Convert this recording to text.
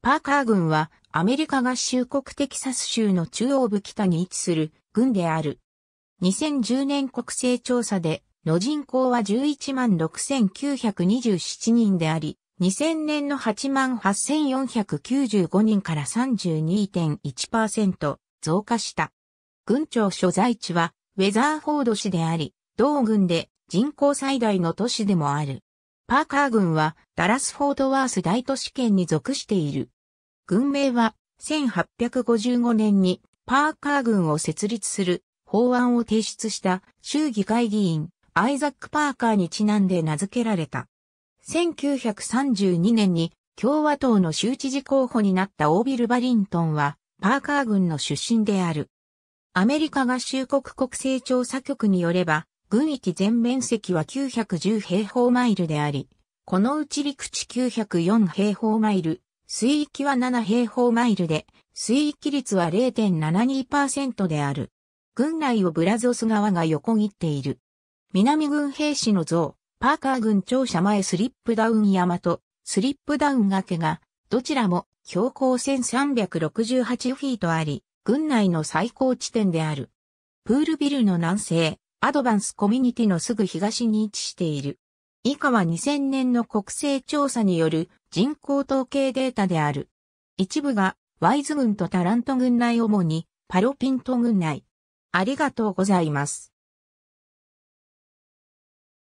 パーカー軍はアメリカ合衆国テキサス州の中央部北に位置する軍である。2010年国勢調査での人口は11万6927人であり、2000年の8万8495人から32.1%増加した。軍庁所在地はウェザーフォード市であり、同軍で人口最大の都市でもある。パーカー郡はダラスフォードワース大都市圏に属している。郡名は1855年にパーカー郡を設立する法案を提出した州議会議員アイザック・パーカーにちなんで名付けられた。1932年に共和党の州知事候補になったオービル・バリントンはパーカー郡の出身である。アメリカ合衆国国勢調査局によれば、軍域全面積は910平方マイルであり、このうち陸地904平方マイル、水域は7平方マイルで、水域率は0.72%である。軍内をブラゾス側が横切っている。南軍兵士の像、パーカー軍庁舎前スリップダウン山と、スリップダウン崖が、どちらも標高1368フィートあり、軍内の最高地点である。プールビルの南西、アドバンスコミュニティのすぐ東に位置している。以下は2000年の国勢調査による人口統計データである。一部がワイズ軍とタラント軍内主にパロピント軍内。ありがとうございます。